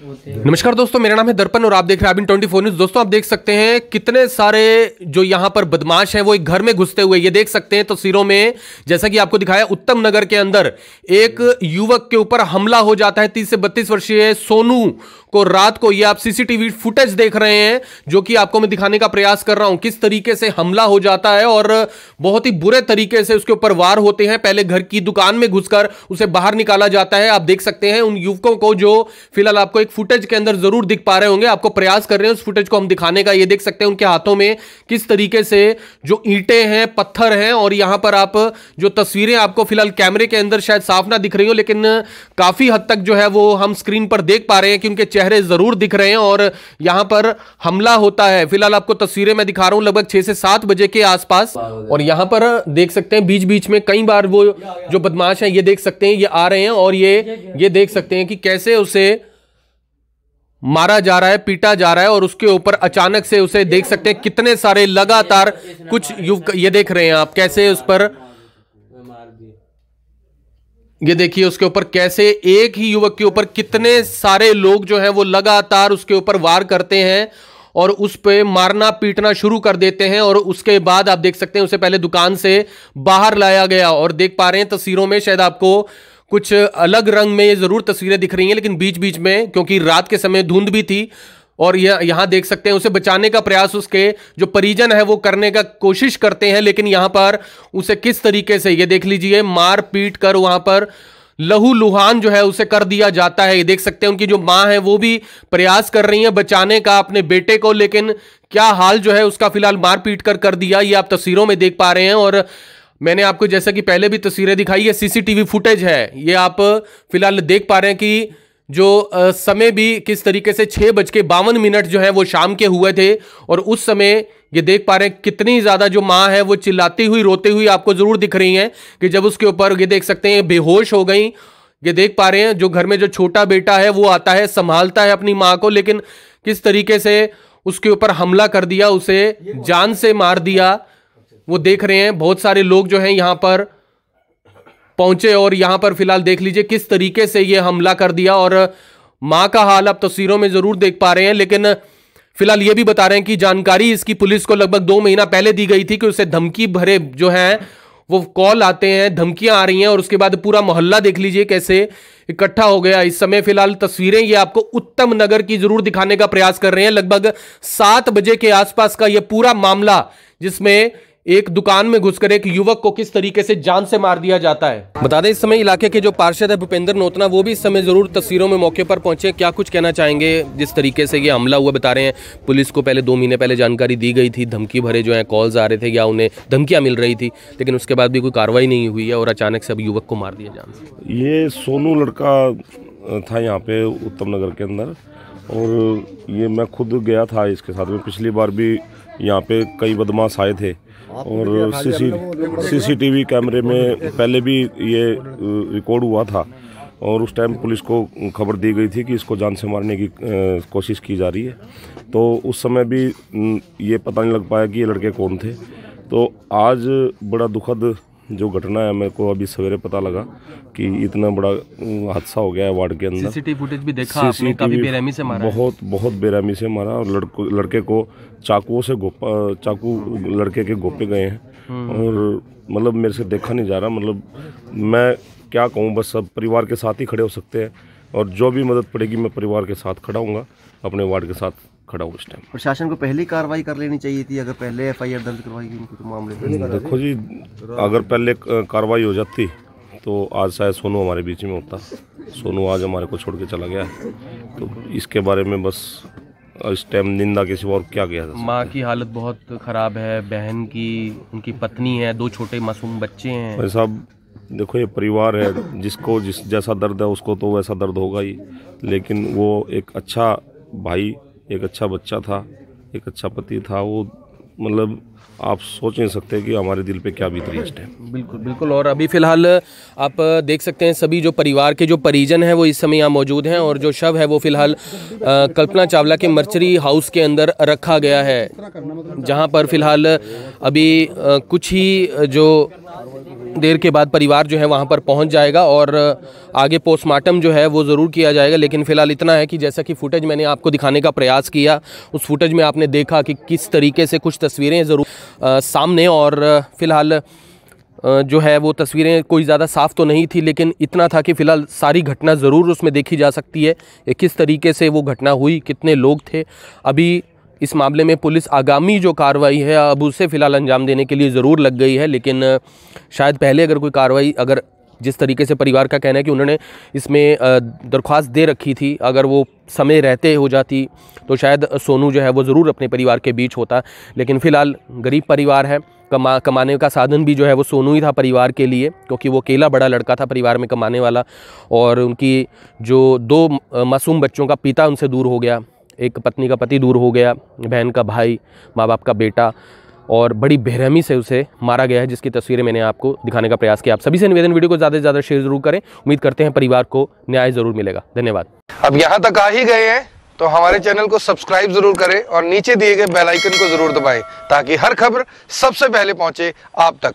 नमस्कार दोस्तों मेरा नाम है दर्पण और आप देख रहे हैं ट्वेंटी फोर न्यूज दोस्तों आप देख सकते हैं कितने सारे जो यहाँ पर बदमाश हैं वो एक घर में घुसते हुए ये देख सकते हैं तस्वीरों तो में जैसा कि आपको दिखाया उत्तम नगर के अंदर एक युवक के ऊपर हमला हो जाता है तीस से बत्तीस वर्षीय सोनू को रात को ये आप सीसीटीवी फुटेज देख रहे हैं जो कि आपको मैं दिखाने का प्रयास कर रहा हूं किस तरीके से हमला हो जाता है और बहुत ही बुरे तरीके से उसके ऊपर वार होते हैं पहले घर की दुकान में घुसकर उसे बाहर निकाला जाता है आप देख सकते हैं उन युवकों को जो फिलहाल आपको एक फुटेज के अंदर जरूर दिख पा रहे होंगे आपको प्रयास कर रहे हैं उस फुटेज को हम दिखाने का ये देख सकते हैं उनके हाथों में किस तरीके से जो ईंटे हैं पत्थर हैं और यहां पर आप जो तस्वीरें आपको फिलहाल कैमरे के अंदर शायद साफ ना दिख रही हो लेकिन काफी हद तक जो है वो हम स्क्रीन पर देख पा रहे हैं कि उनके चेहरे जरूर दिख रहे हैं और यहां पर हमला होता है फिलहाल आपको तस्वीरें मैं दिखा रहा हूं लगभग छह से सात बजे के आसपास और यहां पर देख सकते हैं बीच बीच में कई बार वो जो बदमाश है ये देख सकते हैं ये आ रहे हैं और ये ये देख सकते हैं कि कैसे उसे मारा जा रहा है पीटा जा रहा है और उसके ऊपर अचानक से उसे देख सकते हैं कितने सारे लगातार कुछ युवक ये देख रहे हैं आप कैसे उस पर ये देखिए उसके ऊपर कैसे एक ही युवक के ऊपर कितने सारे लोग जो हैं वो लगातार उसके ऊपर वार करते हैं और उस पर मारना पीटना शुरू कर देते हैं और उसके बाद आप देख सकते हैं उसे पहले दुकान से बाहर लाया गया और देख पा रहे हैं तस्वीरों में शायद आपको कुछ अलग रंग में ये ज़रूर तस्वीरें दिख रही हैं लेकिन बीच बीच में क्योंकि रात के समय धुंध भी थी और यह यहाँ देख सकते हैं उसे बचाने का प्रयास उसके जो परिजन है वो करने का कोशिश करते हैं लेकिन यहाँ पर उसे किस तरीके से ये देख लीजिए मार पीट कर वहाँ पर लहू लुहान जो है उसे कर दिया जाता है ये देख सकते हैं उनकी जो माँ है वो भी प्रयास कर रही है बचाने का अपने बेटे को लेकिन क्या हाल जो है उसका फिलहाल मारपीट कर कर दिया ये आप तस्वीरों में देख पा रहे हैं और मैंने आपको जैसा कि पहले भी तस्वीरें दिखाई है सीसीटीवी फुटेज है ये आप फिलहाल देख पा रहे हैं कि जो आ, समय भी किस तरीके से छः बज के बावन मिनट जो है वो शाम के हुए थे और उस समय ये देख पा रहे हैं कितनी ज़्यादा जो माँ है वो चिल्लाती हुई रोते हुई आपको ज़रूर दिख रही हैं कि जब उसके ऊपर ये देख सकते हैं बेहोश हो गई ये देख पा रहे हैं जो घर में जो छोटा बेटा है वो आता है संभालता है अपनी माँ को लेकिन किस तरीके से उसके ऊपर हमला कर दिया उसे जान से मार दिया वो देख रहे हैं बहुत सारे लोग जो हैं यहाँ पर पहुंचे और यहाँ पर फिलहाल देख लीजिए किस तरीके से ये हमला कर दिया और माँ का हाल आप तस्वीरों में ज़रूर देख पा रहे हैं लेकिन फिलहाल ये भी बता रहे हैं कि जानकारी इसकी पुलिस को लगभग दो महीना पहले दी गई थी कि उसे धमकी भरे जो हैं वो कॉल आते हैं धमकियां आ रही हैं और उसके बाद पूरा मोहल्ला देख लीजिए कैसे इकट्ठा हो गया इस समय फिलहाल तस्वीरें ये आपको उत्तम नगर की जरूर दिखाने का प्रयास कर रहे हैं लगभग सात बजे के आसपास का यह पूरा मामला जिसमें एक दुकान में घुसकर एक युवक को किस तरीके से जान से मार दिया जाता है बता दें इस समय इलाके के जो पार्षद है भूपेंद्र नोतना वो भी इस समय जरूर तस्वीरों में मौके पर पहुंचे क्या कुछ कहना चाहेंगे जिस तरीके से ये हमला हुआ बता रहे हैं पुलिस को पहले दो महीने पहले जानकारी दी गई थी धमकी भरे जो है कॉल्स आ रहे थे या उन्हें धमकियाँ मिल रही थी लेकिन उसके बाद भी कोई कार्रवाई नहीं हुई है और अचानक से अब युवक को मार दिया जान ये सोनू लड़का था यहाँ पे उत्तम नगर के अंदर और ये मैं खुद गया था इसके साथ में पिछली बार भी यहाँ पे कई बदमाश आए थे और टी वी कैमरे में पहले भी ये रिकॉर्ड हुआ था और उस टाइम पुलिस को खबर दी गई थी कि इसको जान से मारने की कोशिश की जा रही है तो उस समय भी ये पता नहीं लग पाया कि ये लड़के कौन थे तो आज बड़ा दुखद जो घटना है मेरे को अभी सवेरे पता लगा कि इतना बड़ा हादसा हो गया है वार्ड के अंदर सीसीटीवी फुटेज भी देखा आपने काफी बेरहमी से मारा बहुत बहुत बेरहमी से मारा और लड़को लड़के को चाकुओं से गोपा चाकू लड़के के गोपे गए हैं हम्म। और मतलब मेरे से देखा नहीं जा रहा मतलब मैं क्या कहूँ बस सब परिवार के साथ ही खड़े हो सकते हैं और जो भी मदद पड़ेगी मैं परिवार के साथ खड़ा हूँ अपने वार्ड के साथ खड़ा हूँ इस टाइम प्रशासन को पहले कार्रवाई कर लेनी चाहिए थी अगर पहले एफ आई आर दर्ज करवाई गई तो मामले देखो जी अगर पहले कार्रवाई हो जाती तो आज शायद सोनू हमारे बीच में होता सोनू आज हमारे को छोड़ के चला गया तो इसके बारे में बस इस टाइम निंदा के सिवा और क्या गया माँ की हालत बहुत ख़राब है बहन की उनकी पत्नी है दो छोटे मासूम बच्चे हैं भाई साहब देखो ये परिवार है जिसको जिस जैसा दर्द है उसको तो वैसा दर्द होगा ही लेकिन वो एक अच्छा भाई एक अच्छा बच्चा था एक अच्छा पति था वो मतलब आप सोच नहीं सकते कि हमारे दिल पे क्या बीत रही है बिल्कुल बिल्कुल और अभी फ़िलहाल आप देख सकते हैं सभी जो परिवार के जो परिजन हैं वो इस समय यहाँ मौजूद हैं और जो शव है वो फ़िलहाल कल्पना चावला के मर्चरी हाउस के अंदर रखा गया है जहाँ पर फ़िलहाल अभी कुछ ही जो देर के बाद परिवार जो है वहाँ पर पहुँच जाएगा और आगे पोस्टमार्टम जो है वो ज़रूर किया जाएगा लेकिन फ़िलहाल इतना है कि जैसा कि फ़ुटेज मैंने आपको दिखाने का प्रयास किया उस फुटेज में आपने देखा कि किस तरीके से कुछ तस्वीरें ज़रूर सामने और फ़िलहाल जो है वो तस्वीरें कोई ज़्यादा साफ़ तो नहीं थी लेकिन इतना था कि फ़िलहाल सारी घटना ज़रूर उसमें देखी जा सकती है किस तरीके से वो घटना हुई कितने लोग थे अभी इस मामले में पुलिस आगामी जो कार्रवाई है अब उसे फ़िलहाल अंजाम देने के लिए ज़रूर लग गई है लेकिन शायद पहले अगर कोई कार्रवाई अगर जिस तरीके से परिवार का कहना है कि उन्होंने इसमें दरख्वास्त दे रखी थी अगर वो समय रहते हो जाती तो शायद सोनू जो है वो ज़रूर अपने परिवार के बीच होता लेकिन फ़िलहाल गरीब परिवार है कमा कमाने का साधन भी जो है वो सोनू ही था परिवार के लिए क्योंकि वो अकेला बड़ा लड़का था परिवार में कमाने वाला और उनकी जो दो मासूम बच्चों का पिता उनसे दूर हो गया एक पत्नी का पति दूर हो गया बहन का भाई माँ बाप का बेटा और बड़ी बेरहमी से उसे मारा गया है जिसकी तस्वीरें मैंने आपको दिखाने का प्रयास किया आप सभी से निवेदन वीडियो को ज़्यादा से ज़्यादा शेयर जरूर करें उम्मीद करते हैं परिवार को न्याय ज़रूर मिलेगा धन्यवाद अब यहाँ तक आ ही गए हैं तो हमारे चैनल को सब्सक्राइब जरूर करें और नीचे दिए गए बेलाइकन को जरूर दबाएं ताकि हर खबर सबसे पहले पहुंचे आप तक